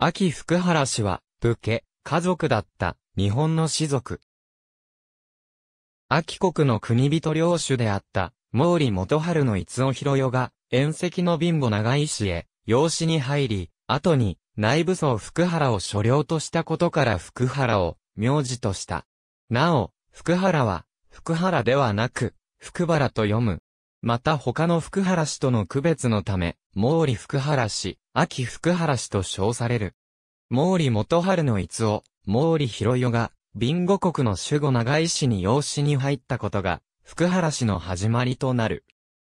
秋福原氏は、武家、家族だった、日本の士族。秋国の国人領主であった、毛利元春の逸尾広代が、縁石の貧乏長井氏へ、養子に入り、後に、内部層福原を所領としたことから福原を、名字とした。なお、福原は、福原ではなく、福原と読む。また他の福原氏との区別のため、毛利福原氏、秋福原氏と称される。毛利元春の逸夫、毛利広代が、ビンゴ国の守護長井氏に養子に入ったことが、福原氏の始まりとなる。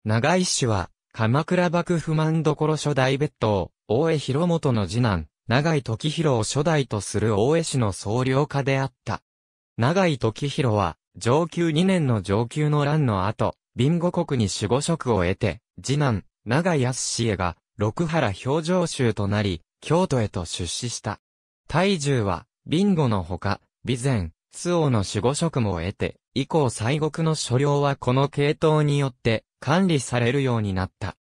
長井氏は、鎌倉幕府満所初代別当、大江広元の次男、長井時広を初代とする大江氏の総領家であった。長井時広は、上級2年の上級の乱の後、ビゴ国に守護職を得て、次男、長井康へが、六原表情衆となり、京都へと出資した。大獣は、ビゴのほか、備前、津王の守護職も得て、以降西国の所領はこの系統によって管理されるようになった。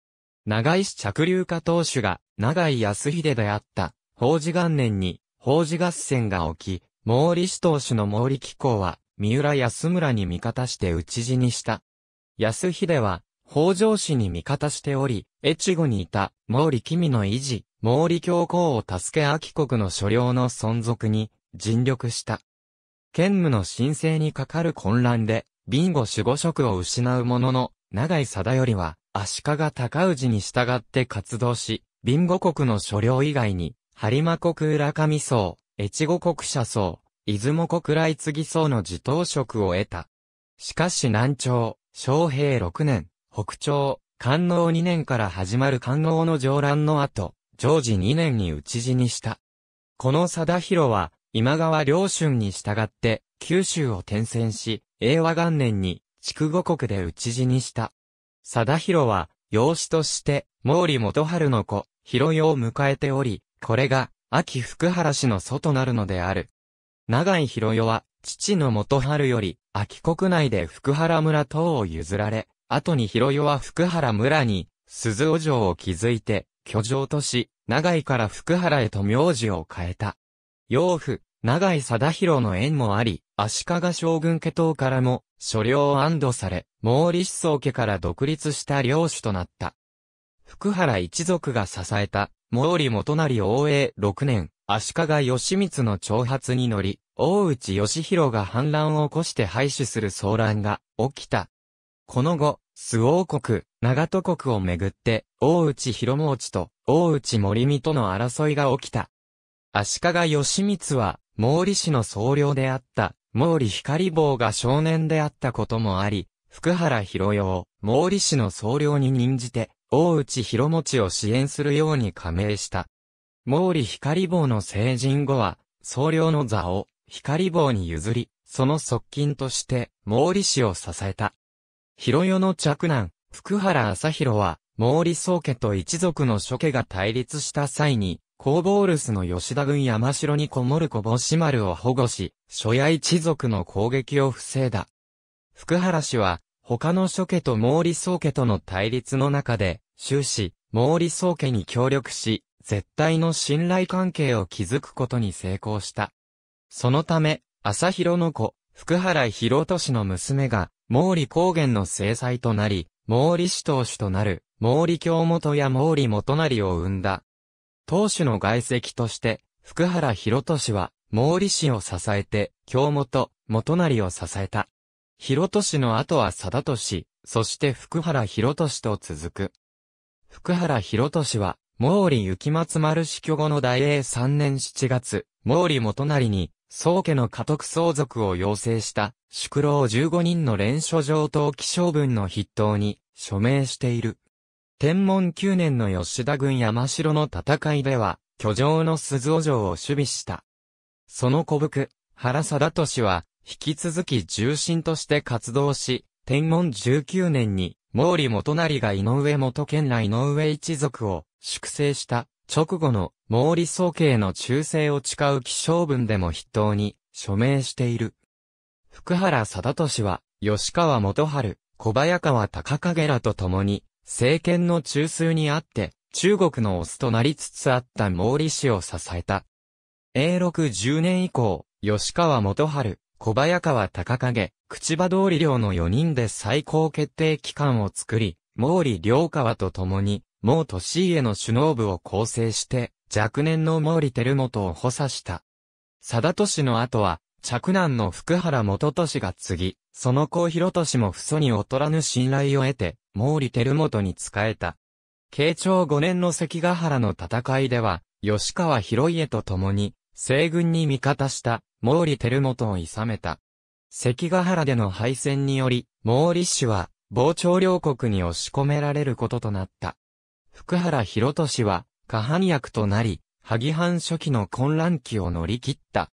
長井市着流家当主が長井康秀であった、法事元年に法事合戦が起き、毛利氏当主の毛利機構は三浦安村に味方して討ち死にした。安秀は、北条氏に味方しており、越後にいた、毛利君の維持、毛利教皇を助け秋国の所領の存続に、尽力した。兼務の申請にかかる混乱で、ビンゴ守護職を失うものの、長井貞頼は、足利尊氏に従って活動し、ビンゴ国の所領以外に、播磨国浦上層、越後国社層、出雲国来次層の自頭職を得た。しかし南朝、昌平6年、北朝、官能2年から始まる官能の上乱の後、常時2年に討ち死にした。この貞弘は、今川良春に従って、九州を転戦し、英和元年に、筑後国で討ち死にした。貞弘は、養子として、毛利元春の子、広世を迎えており、これが、秋福原氏の祖となるのである。長井広世は、父の元春より、秋国内で福原村等を譲られ、後に広代は福原村に、鈴尾城を築いて、居城とし、長井から福原へと名字を変えた。養父、長井貞弘の縁もあり、足利将軍家等からも、所領を安堵され、毛利思想家から独立した領主となった。福原一族が支えた、毛利元成王永6年、足利義満の挑発に乗り、大内義弘が反乱を起こして廃止する騒乱が起きた。この後、周王国、長戸国をめぐって、大内広持と大内森美との争いが起きた。足利義満は、毛利氏の総領であった、毛利光坊が少年であったこともあり、福原博代を毛利氏の総領に任じて、大内広持を支援するように加盟した。毛利光坊の成人後は、総領の座を光棒に譲り、その側近として、毛利氏を支えた。広世の嫡男、福原朝弘は、毛利宗家と一族の諸家が対立した際に、コーボールスの吉田軍山城にこもる小星丸を保護し、諸夜一族の攻撃を防いだ。福原氏は、他の諸家と毛利宗家との対立の中で、終始、毛利宗家に協力し、絶対の信頼関係を築くことに成功した。そのため、朝広の子、福原博氏の娘が、毛利高原の制裁となり、毛利氏当主となる、毛利京元や毛利元成を生んだ。当主の外籍として、福原博氏は、毛利氏を支えて、京元、元成を支えた。博氏の後は貞俊、そして福原博氏と続く。福原博氏は、毛利雪松丸死去後の大英3年7月、毛利元成に、宗家の家督相続を要請した、宿老15人の連署状等起承文の筆頭に、署名している。天文9年の吉田軍山城の戦いでは、居城の鈴尾城を守備した。その小伏、原貞俊は、引き続き重臣として活動し、天文19年に、毛利元成が井上元県内井上一族を粛清した。直後の毛利総計の忠誠を誓う気象文でも筆頭に署名している。福原貞俊は、吉川元春、小早川高影らと共に、政権の中枢にあって、中国のオスとなりつつあった毛利氏を支えた。永禄10年以降、吉川元春、小早川高影、口場通り領の4人で最高決定機関を作り、毛利良川と共に毛う年家への首脳部を構成して、若年の毛利輝元を補佐した。貞俊の後は、嫡男の福原元市が継ぎ、その子広市も父祖に劣らぬ信頼を得て、毛利輝元に仕えた。慶長5年の関ヶ原の戦いでは、吉川広家と共に、西軍に味方した毛利輝元を諌めた。関ヶ原での敗戦により、毛利氏は、傍聴両国に押し込められることとなった。福原博俊は、下半役となり、萩藩初期の混乱期を乗り切った。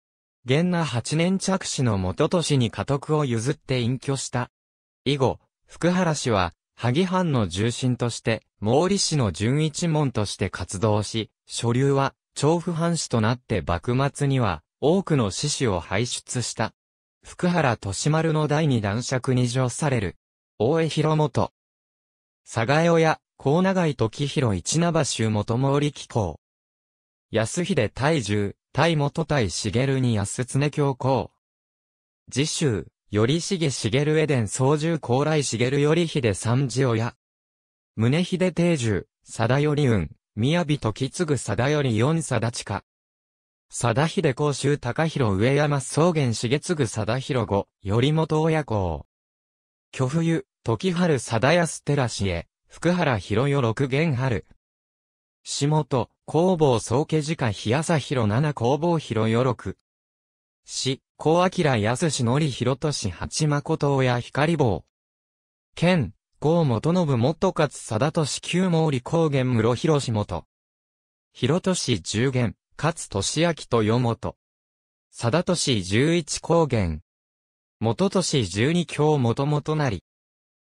元那八年着手の元年に家督を譲って隠居した。以後、福原氏は、萩藩の重臣として、毛利氏の純一門として活動し、所流は、調布藩士となって幕末には、多くの志士を輩出した。福原利丸の第二男爵に上される。大江広元。佐賀親、高長井時広一名州元毛利機構。安秀大従、大元大茂に安常教皇。次州、頼重茂江伝総重、高麗茂頼秀三次親。宗秀定住、貞頼運、宮人時次貞頼四貞近。貞秀公衆高広上山草原重次貞広五、頼元親公。巨冬、時春貞安寺へ。福原博代六元春。下本、工房総家自家日朝広七工房広よ六。市、高明安志則広都市八誠親光坊。県、郷元信元勝貞俊旧毛利高原室広元。広都市十元、勝俊明とよ元。貞俊十一高原。元俊十二京元元なり。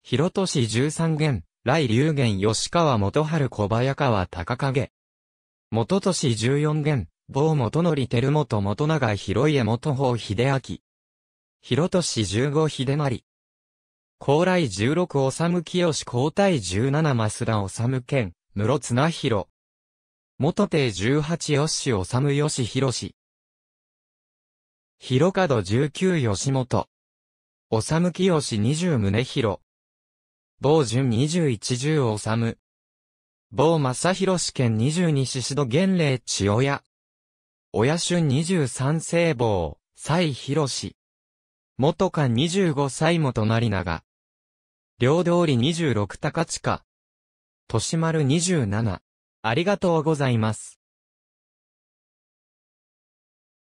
広都市十三元、来龍玄吉川元春小早川高影。元年14元、某元則照元元長広家元宝秀明。広年15秀成。高来16治清高太17増田治健、室綱広。元帝18吉治義広。広角19吉本。治清20宗広。某順二十一十を治む。某正広試験二十二獅子戸玄霊千親親春二十三世某、蔡広氏。元官二十五歳元成長。両通り二十六高地下。豊島る二十七。ありがとうございます。